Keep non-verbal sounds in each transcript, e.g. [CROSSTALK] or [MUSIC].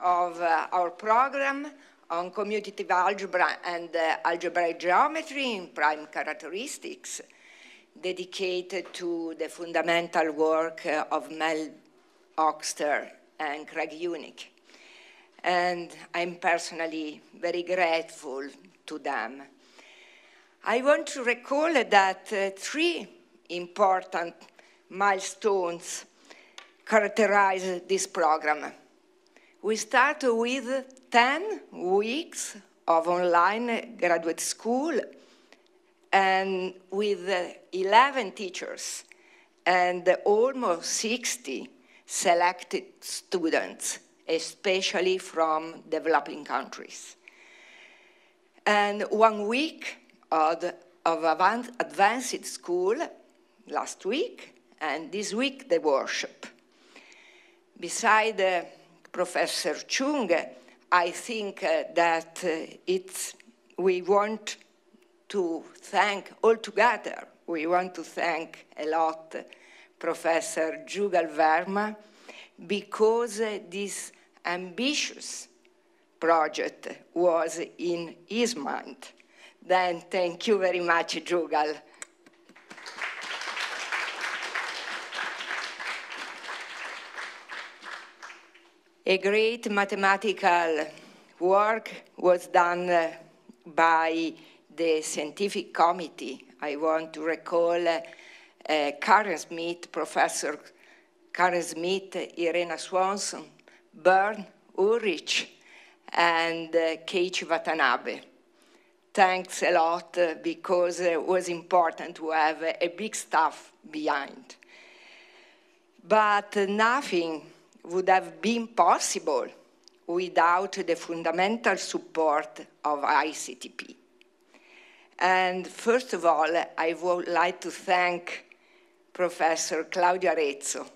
of uh, our program on commutative algebra and uh, algebraic geometry in prime characteristics, dedicated to the fundamental work uh, of Mel Oxter and Craig Unick. And I'm personally very grateful to them. I want to recall that uh, three important milestones characterize this program. We start with 10 weeks of online graduate school and with 11 teachers and almost 60 selected students, especially from developing countries. And one week of, of advanced school last week, and this week the worship. Beside uh, Professor Chung, I think uh, that uh, it's, we want to thank all together. we want to thank a lot uh, Professor Jugal Verma because uh, this ambitious project was in his mind. Then thank you very much, Jugal. A great mathematical work was done uh, by the scientific committee. I want to recall uh, uh, Karen Smith, Professor Karen Smith, Irena Swanson, Bern Ulrich, and uh, Keiichi Watanabe. Thanks a lot uh, because it was important to have a big staff behind. But nothing would have been possible without the fundamental support of ICTP. And first of all, I would like to thank Professor Claudio Arezzo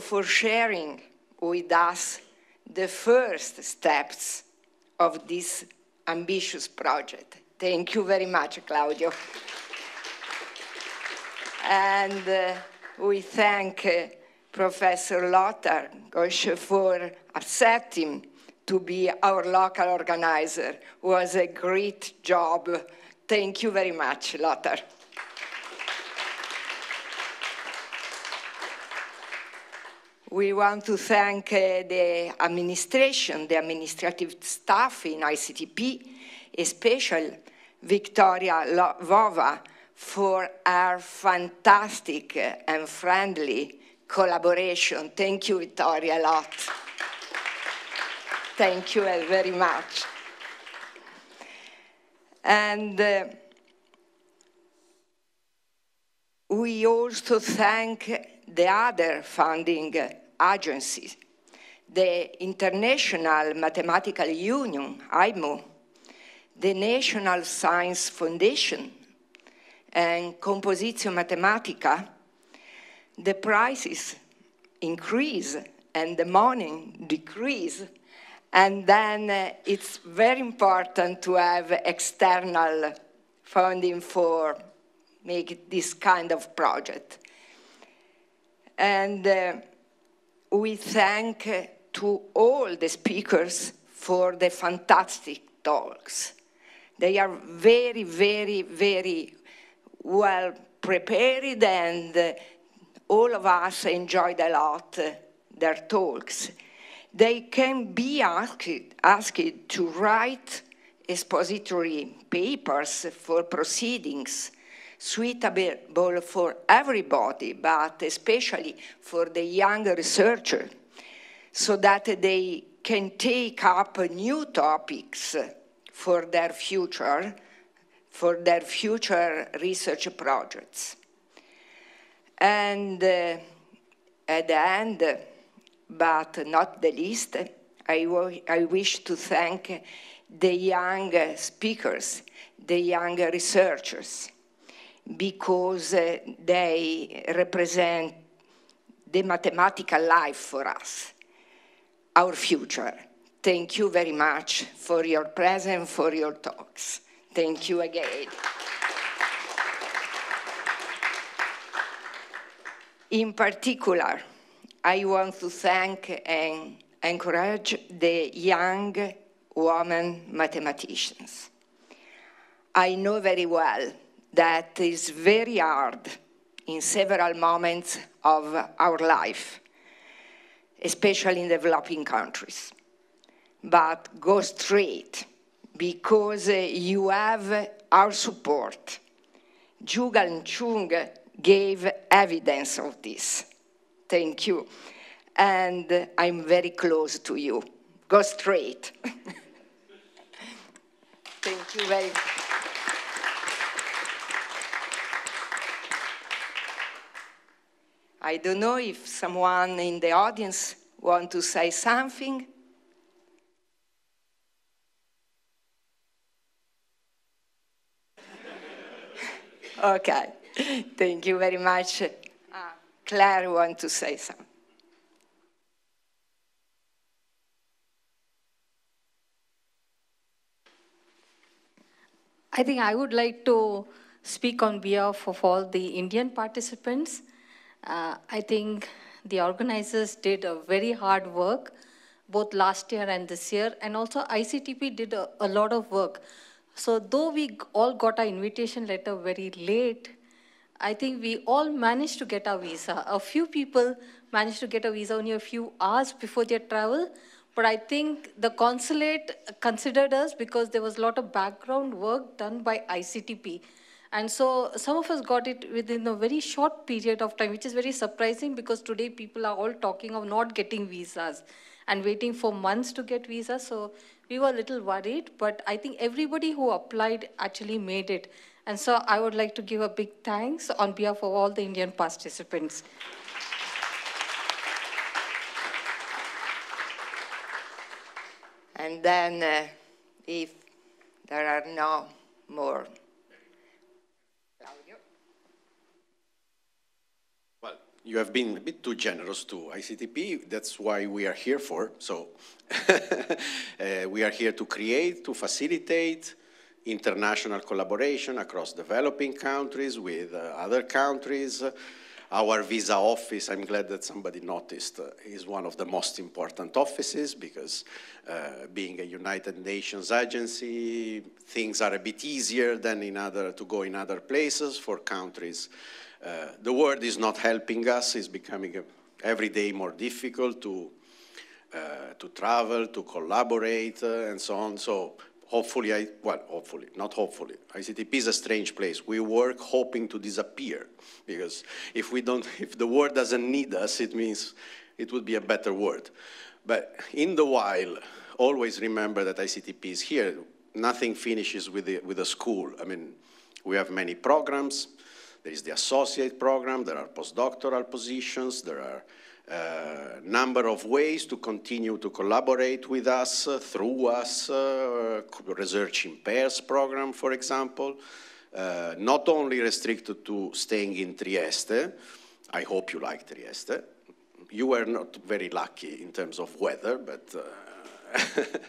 for sharing with us the first steps of this ambitious project. Thank you very much, Claudio. and uh, we thank uh, Professor Lothar Gauchefour upset him to be our local organizer. It was a great job. Thank you very much, Lothar. We want to thank uh, the administration, the administrative staff in ICTP, especially Victoria Vova for her fantastic and friendly collaboration. Thank you, Victoria, a lot. Thank you very much. And uh, we also thank the other funding agencies, the International Mathematical Union, IMO, the National Science Foundation, and Compositio Mathematica, the prices increase and the money decrease. And then uh, it's very important to have external funding for make this kind of project. And uh, we thank uh, to all the speakers for the fantastic talks. They are very, very, very well prepared and uh, all of us enjoyed a lot their talks. They can be asked, asked to write expository papers for proceedings suitable for everybody, but especially for the young researcher, so that they can take up new topics for their future, for their future research projects. And uh, at the end, but not the least, I, w- I wish to thank the young speakers, the young researchers, because uh, they represent the mathematical life for us, our future. Thank you very much for your presence, for your talks. Thank you again. In particular, I want to thank and encourage the young women mathematicians. I know very well that it's very hard in several moments of our life, especially in developing countries. But go straight, because you have our support. Jugal Chung gave evidence of this. Thank you. And I'm very close to you. Go straight. [LAUGHS] Thank you very much. I don't know if someone in the audience wants to say something. [LAUGHS] okay. [LAUGHS] Thank you very much. Uh, Claire Want to say something. I think I would like to speak on behalf of all the Indian participants. Uh, I think the organizers did a very hard work both last year and this year, and also ICTP did a, a lot of work. So though we all got our invitation letter very late, I think we all managed to get our visa. A few people managed to get a visa only a few hours before their travel. But I think the consulate considered us because there was a lot of background work done by ICTP. And so some of us got it within a very short period of time, which is very surprising because today people are all talking of not getting visas and waiting for months to get visas. So we were a little worried, but I think everybody who applied actually made it. And so I would like to give a big thanks on behalf of all the Indian participants. And then uh, if there are no more. Well, you have been a bit too generous to ICTP. That's why we are here for. So [LAUGHS] uh, we are here to create, to facilitate international collaboration across developing countries with uh, other countries. Our visa office, I'm glad that somebody noticed, uh, is one of the most important offices because uh, being a United Nations agency, things are a bit easier than in other, to go in other places for countries uh, the world is not helping us. It's becoming uh, every day more difficult to, uh, to travel, to collaborate, uh, and so on. So hopefully, I, well, hopefully, not hopefully, ICTP is a strange place. We work hoping to disappear because if we don't, [LAUGHS] if the world doesn't need us, it means it would be a better world. But in the while, always remember that ICTP is here. Nothing finishes with, the, with a school. I mean, we have many programs. There is the associate program, there are postdoctoral positions, there are a uh, number of ways to continue to collaborate with us, uh, through us, uh, research in pairs program, for example, uh, not only restricted to staying in Trieste, I hope you like Trieste. You were not very lucky in terms of weather, but uh,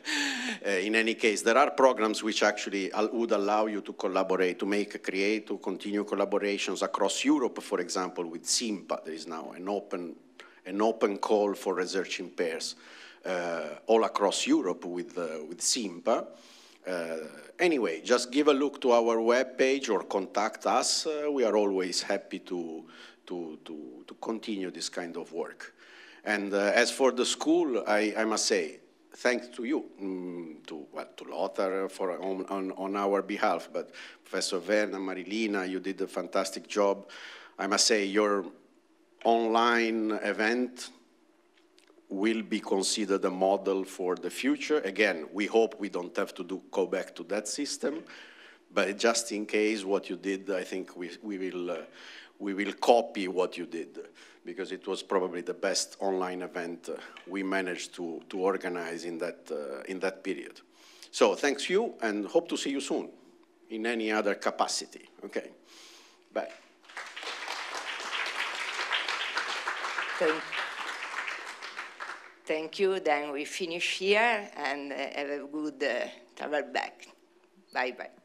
[LAUGHS] in any case, there are programs which actually would allow you to collaborate, to make, create, to continue collaborations across Europe, for example, with SIMPA, there is now an open, an open call for research in pairs uh, all across Europe with, uh, with SIMPA. Uh, anyway, just give a look to our webpage or contact us. Uh, we are always happy to, to, to, to, continue this kind of work. And uh, as for the school, I, I must say, thanks to you, mm, to, well, to Lothar for, on, on, on, our behalf, but Professor Verna, Marilina, you did a fantastic job. I must say your online event will be considered a model for the future. Again, we hope we don't have to do, go back to that system. But just in case what you did, I think we, we, will, uh, we will copy what you did because it was probably the best online event uh, we managed to, to organize in that, uh, in that period. So thanks you and hope to see you soon in any other capacity. Okay, bye. Thank, thank you. Then we finish here and uh, have a good uh, travel back. Bye-bye.